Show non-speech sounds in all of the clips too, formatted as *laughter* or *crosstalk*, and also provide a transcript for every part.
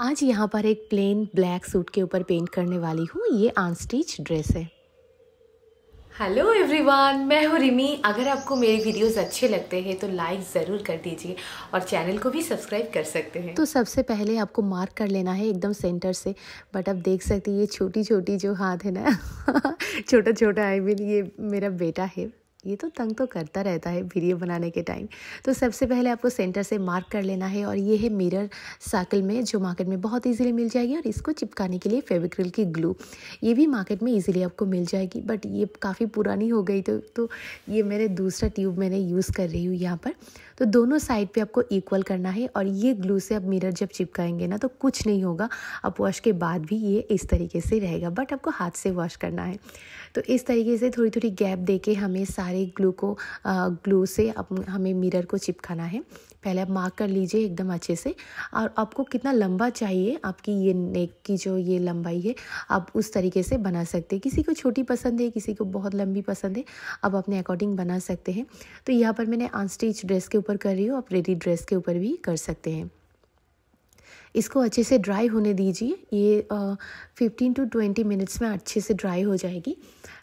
आज यहाँ पर एक प्लेन ब्लैक सूट के ऊपर पेंट करने वाली हूँ ये आनस्टिच ड्रेस है हेलो एवरीवन मैं हूँ रिमी अगर आपको मेरे वीडियोस अच्छे लगते हैं तो लाइक ज़रूर कर दीजिए और चैनल को भी सब्सक्राइब कर सकते हैं तो सबसे पहले आपको मार्क कर लेना है एकदम सेंटर से बट आप देख सकते हैं ये छोटी छोटी जो हाथ है ना छोटा छोटा आई मीन ये मेरा बेटा है ये तो तंग तो करता रहता है वीडियो बनाने के टाइम तो सबसे पहले आपको सेंटर से मार्क कर लेना है और ये है मिरर साइकिल में जो मार्केट में बहुत ईजिली मिल जाएगी और इसको चिपकाने के लिए फेविक्रिल की ग्लू ये भी मार्केट में ईजिली आपको मिल जाएगी बट ये काफ़ी पुरानी हो गई तो, तो ये मेरे दूसरा ट्यूब मैंने यूज़ कर रही हूँ यहाँ पर तो दोनों साइड पे आपको इक्वल करना है और ये ग्लू से आप मिरर जब चिपकाएंगे ना तो कुछ नहीं होगा आप वॉश के बाद भी ये इस तरीके से रहेगा बट आपको हाथ से वॉश करना है तो इस तरीके से थोड़ी थोड़ी गैप दे के हमें सारे ग्लू को ग्लू से अप, हमें मिरर को चिपकाना है पहले आप मार्क कर लीजिए एकदम अच्छे से और आपको कितना लंबा चाहिए आपकी ये नेक की जो ये लंबाई है आप उस तरीके से बना सकते हैं किसी को छोटी पसंद है किसी को बहुत लंबी पसंद है आप अपने अकॉर्डिंग बना सकते हैं तो यहाँ पर मैंने अनस्टिच ड्रेस के ऊपर कर रही हूँ आप रेडी ड्रेस के ऊपर भी कर सकते हैं इसको अच्छे से ड्राई होने दीजिए ये फिफ्टीन टू ट्वेंटी मिनट्स में अच्छे से ड्राई हो जाएगी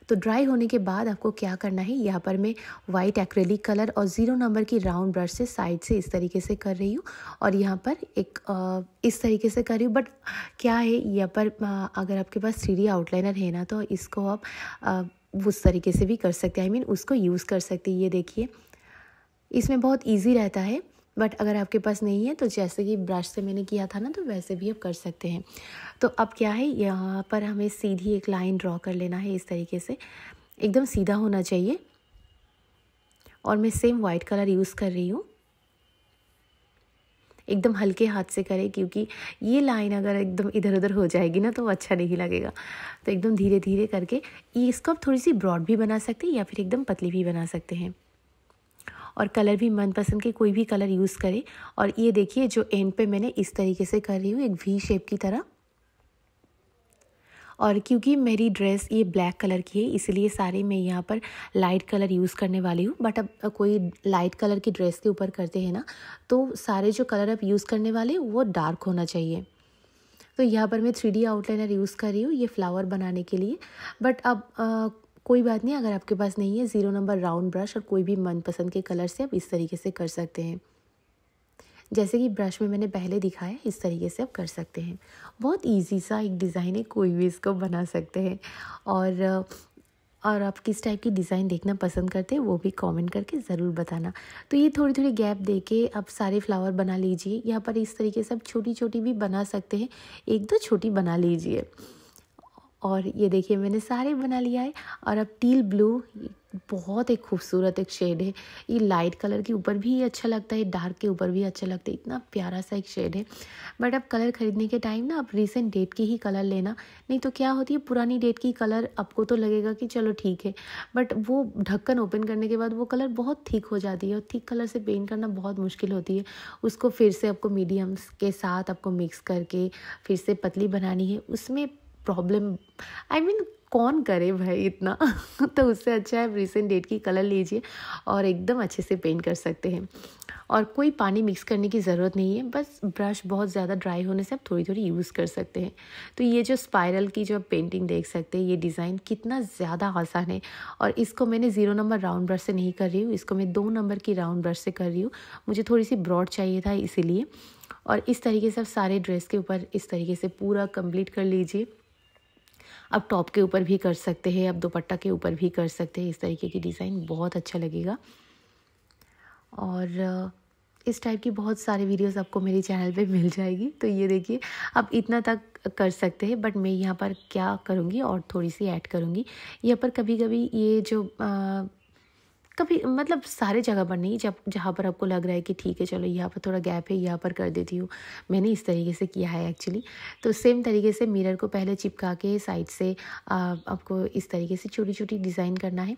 तो ड्राई होने के बाद आपको क्या करना है यहाँ पर मैं वाइट एक्रेलिक कलर और ज़ीरो नंबर की राउंड ब्रश से साइड से इस तरीके से कर रही हूँ और यहाँ पर एक आ, इस तरीके से कर रही हूँ बट क्या है यहाँ पर आ, अगर आपके पास थ्री आउटलाइनर है ना तो इसको आप आ, उस तरीके से भी कर सकते हैं आई मीन उसको यूज़ कर सकते हैं ये देखिए इसमें बहुत ईजी रहता है बट अगर आपके पास नहीं है तो जैसे कि ब्रश से मैंने किया था ना तो वैसे भी आप कर सकते हैं तो अब क्या है यहाँ पर हमें सीधी एक लाइन ड्रॉ कर लेना है इस तरीके से एकदम सीधा होना चाहिए और मैं सेम वाइट कलर यूज़ कर रही हूँ एकदम हल्के हाथ से करें क्योंकि ये लाइन अगर एकदम इधर उधर हो जाएगी ना तो अच्छा नहीं लगेगा तो एकदम धीरे धीरे करके इसको आप थोड़ी सी ब्रॉड भी बना सकते हैं या फिर एकदम पतली भी बना सकते हैं और कलर भी मनपसंद के कोई भी कलर यूज़ करें और ये देखिए जो एंड पे मैंने इस तरीके से कर रही हूँ एक वी शेप की तरह और क्योंकि मेरी ड्रेस ये ब्लैक कलर की है इसलिए सारे मैं यहाँ पर लाइट कलर यूज़ करने वाली हूँ बट अब कोई लाइट कलर की ड्रेस के ऊपर करते हैं ना तो सारे जो कलर आप यूज़ करने वाले वो डार्क होना चाहिए तो यहाँ पर मैं थ्री आउटलाइनर यूज़ कर रही हूँ ये फ्लावर बनाने के लिए बट अब कोई बात नहीं अगर आपके पास नहीं है ज़ीरो नंबर राउंड ब्रश और कोई भी मनपसंद के कलर से आप इस तरीके से कर सकते हैं जैसे कि ब्रश में मैंने पहले दिखाया इस तरीके से आप कर सकते हैं बहुत इजी सा एक डिज़ाइन है कोई भी इसको बना सकते हैं और और आप किस टाइप की डिज़ाइन देखना पसंद करते हैं वो भी कमेंट करके ज़रूर बताना तो ये थोड़ी थोड़ी गैप दे के आप सारे फ्लावर बना लीजिए यहाँ पर इस तरीके से आप छोटी छोटी भी बना सकते हैं एक दो छोटी बना लीजिए और ये देखिए मैंने सारे बना लिया है और अब टील ब्लू बहुत एक खूबसूरत एक शेड है ये लाइट कलर के ऊपर भी अच्छा लगता है डार्क के ऊपर भी अच्छा लगता है इतना प्यारा सा एक शेड है बट अब कलर ख़रीदने के टाइम ना आप रिसेंट डेट की ही कलर लेना नहीं तो क्या होती है पुरानी डेट की कलर आपको तो लगेगा कि चलो ठीक है बट वो ढक्कन ओपन करने के बाद वो कलर बहुत थिक हो जाती है और थिक कलर से पेंट करना बहुत मुश्किल होती है उसको फिर से आपको मीडियम्स के साथ आपको मिक्स करके फिर से पतली बनानी है उसमें प्रॉब्लम आई मीन कौन करे भाई इतना *laughs* तो उससे अच्छा है रिसेंट डेट की कलर लीजिए और एकदम अच्छे से पेंट कर सकते हैं और कोई पानी मिक्स करने की ज़रूरत नहीं है बस ब्रश बहुत ज़्यादा ड्राई होने से आप थोड़ी थोड़ी यूज़ कर सकते हैं तो ये जो स्पायरल की जो आप पेंटिंग देख सकते हैं ये डिज़ाइन कितना ज़्यादा आसान है और इसको मैंने ज़ीरो नंबर राउंड ब्रश से नहीं कर रही हूँ इसको मैं दो नंबर की राउंड ब्रश से कर रही हूँ मुझे थोड़ी सी ब्रॉड चाहिए था इसीलिए और इस तरीके से आप सारे ड्रेस के ऊपर इस तरीके से पूरा कंप्लीट कर लीजिए आप टॉप के ऊपर भी कर सकते हैं आप दुपट्टा के ऊपर भी कर सकते हैं इस तरीके की डिज़ाइन बहुत अच्छा लगेगा और इस टाइप की बहुत सारे वीडियोस आपको मेरे चैनल पे मिल जाएगी तो ये देखिए आप इतना तक कर सकते हैं बट मैं यहाँ पर क्या करूँगी और थोड़ी सी ऐड करूँगी यहाँ पर कभी कभी ये जो आ, कभी मतलब सारे जगह पर नहीं जब जहाँ पर आपको लग रहा है कि ठीक है चलो यहाँ पर थोड़ा गैप है यहाँ पर कर देती हूँ मैंने इस तरीके से किया है एक्चुअली तो सेम तरीके से मिरर को पहले चिपका के साइड से आपको इस तरीके से छोटी छोटी डिज़ाइन करना है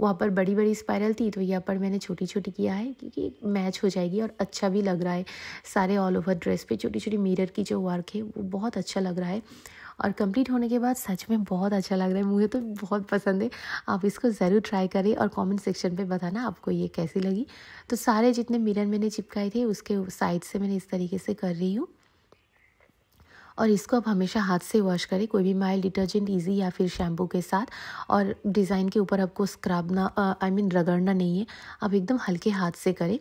वहाँ पर बड़ी बड़ी स्पायरल थी तो यहाँ पर मैंने छोटी छोटी किया है क्योंकि मैच हो जाएगी और अच्छा भी लग रहा है सारे ऑल ओवर ड्रेस पे छोटी छोटी मिरर की जो वर्क है वो बहुत अच्छा लग रहा है और कंप्लीट होने के बाद सच में बहुत अच्छा लग रहा है मुझे तो बहुत पसंद है आप इसको ज़रूर ट्राई करें और कमेंट सेक्शन पे बताना आपको ये कैसी लगी तो सारे जितने मिरर मैंने चिपकाए थे उसके साइड से मैंने इस तरीके से कर रही हूँ और इसको आप हमेशा हाथ से वॉश करें कोई भी माइल डिटर्जेंट ईजी या फिर शैम्पू के साथ और डिज़ाइन के ऊपर आपको स्क्रबना आई मीन रगड़ना नहीं है आप एकदम हल्के हाथ से करें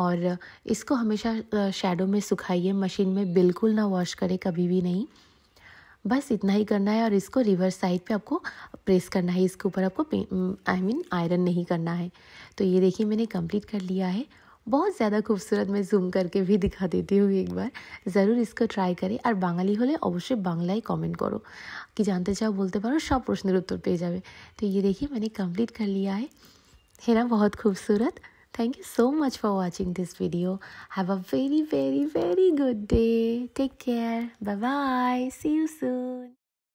और इसको हमेशा शेडो में सुखाइए मशीन में बिल्कुल ना वॉश करें कभी भी नहीं बस इतना ही करना है और इसको रिवर्स साइड पे आपको प्रेस करना है इसके ऊपर आपको आई मीन आयरन नहीं करना है तो ये देखिए मैंने कंप्लीट कर लिया है बहुत ज़्यादा खूबसूरत मैं জুম करके भी दिखा देती हूँ एक बार ज़रूर इसको ট্রাই করে আর বাঙালি হলে অবশ্যই বাংলায় কমেंट करो कि जानते চাও বলতে পারো সব প্রশ্নের উত্তর পেয়ে যাবে तो ये देखिए मैंने कंप्लीट कर लिया है है ना बहुत खूबसूरत Thank you so much for watching this video. Have a very, very, very good day. Take care. Bye bye. See you soon.